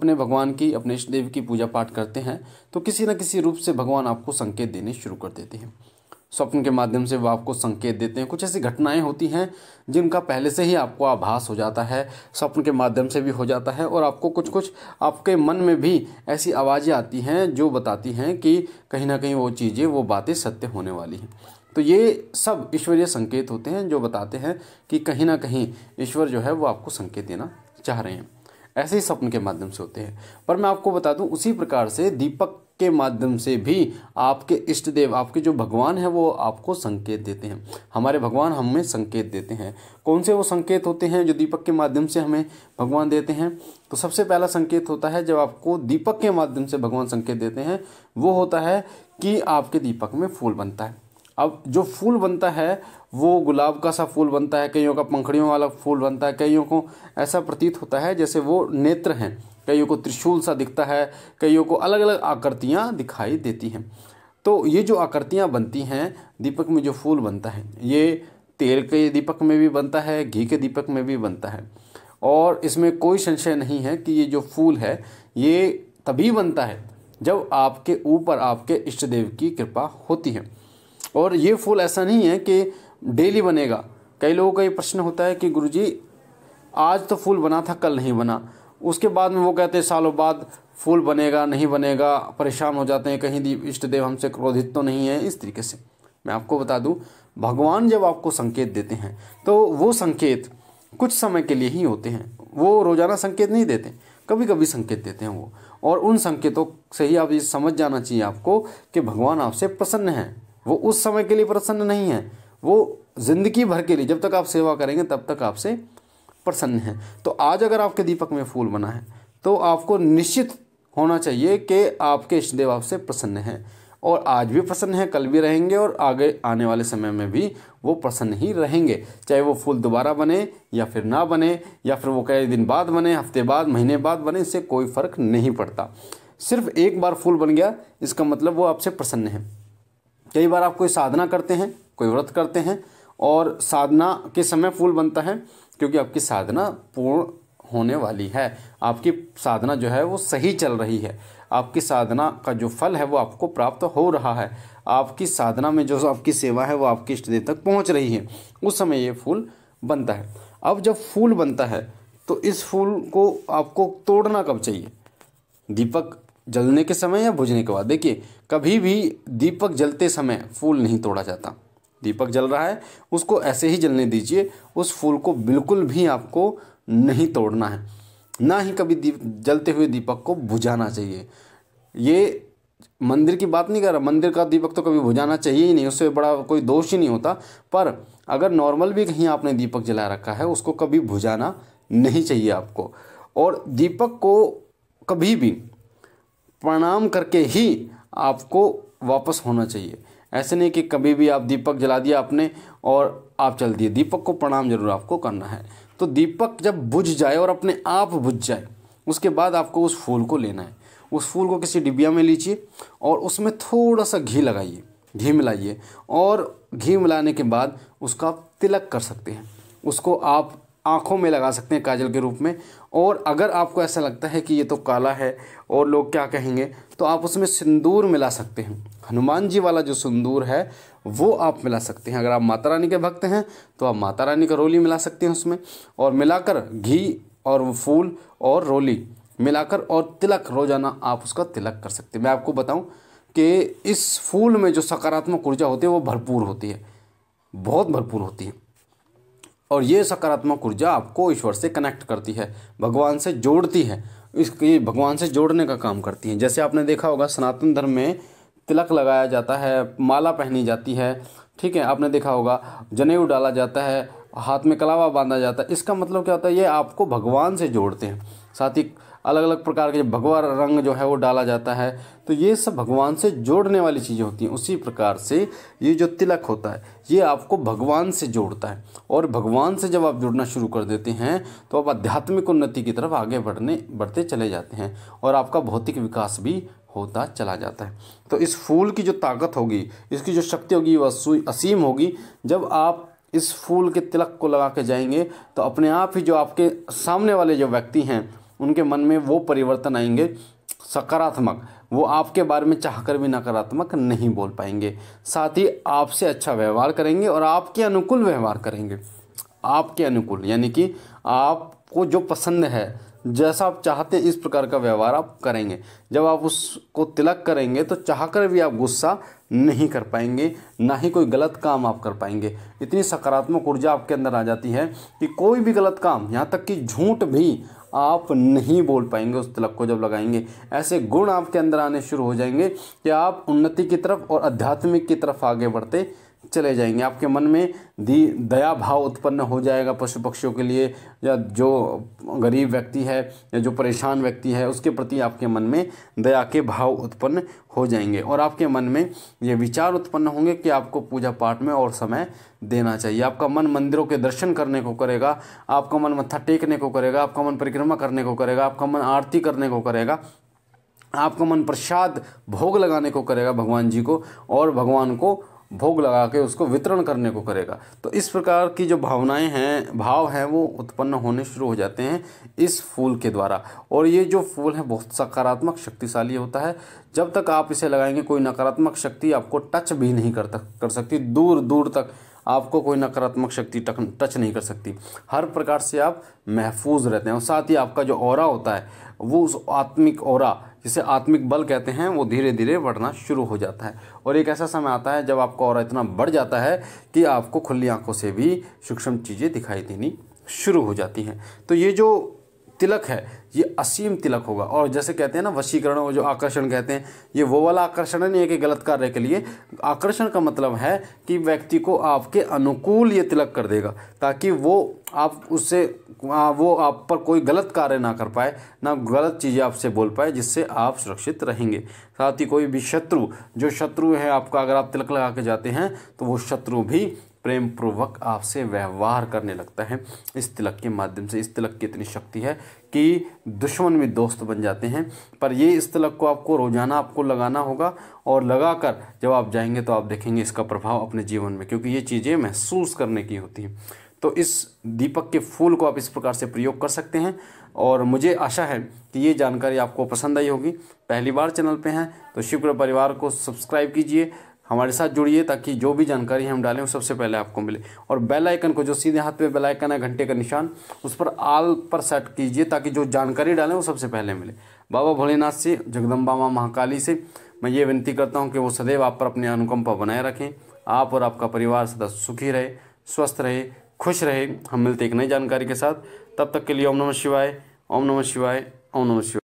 अपने भगवान की अपने इष्ट देव की पूजा पाठ करते हैं तो किसी न किसी रूप से भगवान आपको संकेत देने शुरू कर देते हैं स्वप्न के माध्यम से वो आपको संकेत देते हैं कुछ ऐसी घटनाएं होती हैं जिनका पहले से ही आपको आभास हो जाता है स्वप्न के माध्यम से भी हो जाता है और आपको कुछ कुछ आपके मन में भी ऐसी आवाज़ें आती हैं जो बताती हैं कि कहीं ना कहीं वो चीज़ें वो बातें सत्य होने वाली हैं तो ये सब ईश्वरीय संकेत होते हैं जो बताते हैं कि कहीं ना कहीं ईश्वर जो है वो आपको संकेत देना चाह रहे हैं ऐसे ही सपन के माध्यम से होते हैं पर मैं आपको बता दूं उसी प्रकार से दीपक के माध्यम से भी आपके इष्ट देव आपके जो भगवान हैं वो आपको संकेत देते हैं हमारे भगवान हमें संकेत देते हैं कौन से वो संकेत होते हैं जो दीपक के माध्यम से हमें भगवान देते हैं तो सबसे पहला संकेत होता है जब आपको दीपक के माध्यम से भगवान संकेत देते हैं वो होता है कि आपके दीपक में फूल बनता है अब जो फूल बनता है वो गुलाब का सा फूल बनता है कईयों का पंखड़ियों वाला फूल बनता है कईयों को ऐसा प्रतीत होता है जैसे वो नेत्र हैं कईयों को त्रिशूल सा दिखता है कईयों को अलग अलग आकृतियाँ दिखाई देती हैं तो ये जो आकृतियाँ बनती हैं दीपक में जो फूल बनता है ये तेल के दीपक में भी बनता है घी के दीपक में भी बनता है और इसमें कोई संशय नहीं है कि ये जो फूल है ये तभी बनता है जब आपके ऊपर आपके इष्ट देव की कृपा होती है और ये फूल ऐसा नहीं है कि डेली बनेगा कई लोगों का ये प्रश्न होता है कि गुरुजी आज तो फूल बना था कल नहीं बना उसके बाद में वो कहते हैं सालों बाद फूल बनेगा नहीं बनेगा परेशान हो जाते हैं कहीं इष्ट देव हमसे क्रोधित तो नहीं है इस तरीके से मैं आपको बता दूं भगवान जब आपको संकेत देते हैं तो वो संकेत कुछ समय के लिए ही होते हैं वो रोज़ाना संकेत नहीं देते कभी कभी संकेत देते हैं वो और उन संकेतों से ही आप ये समझ जाना चाहिए आपको कि भगवान आपसे प्रसन्न हैं वो उस समय के लिए प्रसन्न नहीं है वो ज़िंदगी भर के लिए जब तक आप सेवा करेंगे तब तक आपसे प्रसन्न है तो आज अगर आपके दीपक में फूल बना है तो आपको निश्चित होना चाहिए कि आपके इष्ट देव आपसे प्रसन्न है और आज भी प्रसन्न है कल भी रहेंगे और आगे आने वाले समय में भी वो प्रसन्न ही रहेंगे चाहे वो फूल दोबारा बने या फिर ना बने या फिर वो कई दिन बाद बने हफ्ते बाद महीने बाद बने इससे कोई फ़र्क नहीं पड़ता सिर्फ एक बार फूल बन गया इसका मतलब वो आपसे प्रसन्न है कई बार आप कोई साधना करते हैं कोई व्रत करते हैं और साधना के समय फूल बनता है क्योंकि आपकी साधना पूर्ण होने वाली है आपकी साधना जो है वो सही चल रही है आपकी साधना का जो फल है वो आपको प्राप्त हो रहा है आपकी साधना में जो आपकी सेवा है वो आपके इष्ट देव तक पहुंच रही है उस समय ये फूल बनता है अब जब फूल बनता है तो इस फूल को आपको तोड़ना कब चाहिए दीपक जलने के समय या बुझने के बाद देखिए कभी भी दीपक जलते समय फूल नहीं तोड़ा जाता दीपक जल रहा है उसको ऐसे ही जलने दीजिए उस फूल को बिल्कुल भी आपको नहीं तोड़ना है ना ही कभी दीप जलते हुए दीपक को बुझाना चाहिए ये मंदिर की बात नहीं कर रहा मंदिर का दीपक तो कभी बुझाना चाहिए ही नहीं उससे बड़ा कोई दोष ही नहीं होता पर अगर नॉर्मल भी कहीं आपने दीपक जला रखा है उसको कभी बुझाना नहीं चाहिए आपको और दीपक को कभी भी प्रणाम करके ही आपको वापस होना चाहिए ऐसे नहीं कि कभी भी आप दीपक जला दिया आपने और आप चल दिए दीपक को प्रणाम जरूर आपको करना है तो दीपक जब बुझ जाए और अपने आप बुझ जाए उसके बाद आपको उस फूल को लेना है उस फूल को किसी डिबिया में लीजिए और उसमें थोड़ा सा घी लगाइए घी मिलाइए और घी मिलाने के बाद उसका आप तिलक कर सकते हैं उसको आप आँखों में लगा सकते हैं काजल के रूप में और अगर आपको ऐसा लगता है कि ये तो काला है और लोग क्या कहेंगे तो आप उसमें सिंदूर मिला सकते हैं हनुमान जी वाला जो सिंदूर है वो आप मिला सकते हैं अगर आप माता रानी के भक्त हैं तो आप माता रानी का रोली मिला सकते हैं उसमें और मिलाकर घी और फूल और रोली मिलाकर और तिलक रोज़ाना आप उसका तिलक कर सकते हैं मैं आपको बताऊं कि इस फूल में जो सकारात्मक ऊर्जा होती है वो भरपूर होती है बहुत भरपूर होती है और ये सकारात्मक ऊर्जा आपको ईश्वर से कनेक्ट करती है भगवान से जोड़ती है इसकी भगवान से जोड़ने का काम करती है जैसे आपने देखा होगा सनातन धर्म में तिलक लगाया जाता है माला पहनी जाती है ठीक है आपने देखा होगा जनेऊ डाला जाता है हाथ में कलावा बांधा जाता है इसका मतलब क्या होता है ये आपको भगवान से जोड़ते हैं साथ ही अलग अलग प्रकार के जो भगवा रंग जो है वो डाला जाता है तो ये सब भगवान से जोड़ने वाली चीज़ें होती हैं उसी प्रकार से ये जो तिलक होता है ये आपको भगवान से जोड़ता है और भगवान से जब आप जुड़ना शुरू कर देते हैं तो आप आध्यात्मिक उन्नति की तरफ आगे बढ़ने बढ़ते चले जाते हैं और आपका भौतिक विकास भी होता चला जाता है तो इस फूल की जो ताकत होगी इसकी जो शक्ति होगी वह असीम होगी जब आप इस फूल के तिलक को लगा के जाएंगे तो अपने आप ही जो आपके सामने वाले जो व्यक्ति हैं उनके मन में वो परिवर्तन आएंगे सकारात्मक वो आपके बारे में चाहकर भी नकारात्मक नहीं बोल पाएंगे साथ ही आपसे अच्छा व्यवहार करेंगे और आपके अनुकूल व्यवहार करेंगे आपके अनुकूल यानी कि आपको जो पसंद है जैसा आप चाहते हैं इस प्रकार का व्यवहार आप करेंगे जब आप उसको तिलक करेंगे तो चाह कर भी आप गुस्सा नहीं कर पाएंगे ना ही कोई गलत काम आप कर पाएंगे इतनी सकारात्मक ऊर्जा आपके अंदर आ जाती है कि कोई भी गलत काम यहाँ तक कि झूठ भी आप नहीं बोल पाएंगे उस तलब को जब लगाएंगे ऐसे गुण आपके अंदर आने शुरू हो जाएंगे कि आप उन्नति की तरफ और आध्यात्मिक की तरफ आगे बढ़ते चले जाएंगे आपके मन में दी दया भाव उत्पन्न हो जाएगा पशु पक्षियों के लिए या जो गरीब व्यक्ति है या जो परेशान व्यक्ति है उसके प्रति आपके मन में दया के भाव उत्पन्न हो जाएंगे और आपके मन में ये विचार उत्पन्न होंगे कि आपको पूजा पाठ में और समय देना चाहिए आपका मन मंदिरों के दर्शन करने को करेगा आपका मन मत्था टेकने को करेगा आपका मन परिक्रमा करने को करेगा आपका मन आरती करने को करेगा आपका मन प्रसाद भोग लगाने को करेगा भगवान जी को और भगवान को भोग लगा के उसको वितरण करने को करेगा तो इस प्रकार की जो भावनाएं हैं भाव हैं वो उत्पन्न होने शुरू हो जाते हैं इस फूल के द्वारा और ये जो फूल है बहुत सकारात्मक शक्तिशाली होता है जब तक आप इसे लगाएंगे कोई नकारात्मक शक्ति आपको टच भी नहीं कर तक कर सकती दूर दूर तक आपको कोई नकारात्मक शक्ति टच नहीं कर सकती हर प्रकार से आप महफूज रहते हैं और साथ ही आपका जो और होता है वो उस आत्मिक और जिसे आत्मिक बल कहते हैं वो धीरे धीरे बढ़ना शुरू हो जाता है और एक ऐसा समय आता है जब आपका और इतना बढ़ जाता है कि आपको खुली आँखों से भी सूक्ष्म चीज़ें दिखाई देनी शुरू हो जाती हैं तो ये जो तिलक है ये असीम तिलक होगा और जैसे कहते हैं ना वशीकरण जो आकर्षण कहते हैं ये वो वाला आकर्षण है नहीं है कि गलत कार्य के लिए आकर्षण का मतलब है कि व्यक्ति को आपके अनुकूल ये तिलक कर देगा ताकि वो आप उससे वो आप पर कोई गलत कार्य ना कर पाए ना गलत चीज़ें आपसे बोल पाए जिससे आप सुरक्षित रहेंगे साथ ही कोई भी शत्रु जो शत्रु है आपका अगर आप तिलक लगा के जाते हैं तो वो शत्रु भी प्रेम पूर्वक आपसे व्यवहार करने लगता है इस तिलक के माध्यम से इस तिलक की इतनी शक्ति है कि दुश्मन भी दोस्त बन जाते हैं पर ये इस तिलक को आपको रोज़ाना आपको लगाना होगा और लगाकर जब आप जाएंगे तो आप देखेंगे इसका प्रभाव अपने जीवन में क्योंकि ये चीज़ें महसूस करने की होती हैं तो इस दीपक के फूल को आप इस प्रकार से प्रयोग कर सकते हैं और मुझे आशा है कि ये जानकारी आपको पसंद आई होगी पहली बार चैनल पे हैं तो शुक्र परिवार को सब्सक्राइब कीजिए हमारे साथ जुड़िए ताकि जो भी जानकारी हम डालें वो सबसे पहले आपको मिले और बेल आइकन को जो सीधे हाथ पे बेल आइकन है घंटे का निशान उस पर आल पर सेट कीजिए ताकि जो जानकारी डालें वो सबसे पहले मिले बाबा भोलेनाथ से जगदम्बा माँ महाकाली से मैं ये विनती करता हूँ कि वो सदैव आप पर अपने अनुकंपा बनाए रखें आप और आपका परिवार सदा सुखी रहे स्वस्थ रहे खुश रहे हम मिलते एक नई जानकारी के साथ तब तक के लिए ओम नमः शिवाय ओम नमः शिवाय ओम नमः शिवाय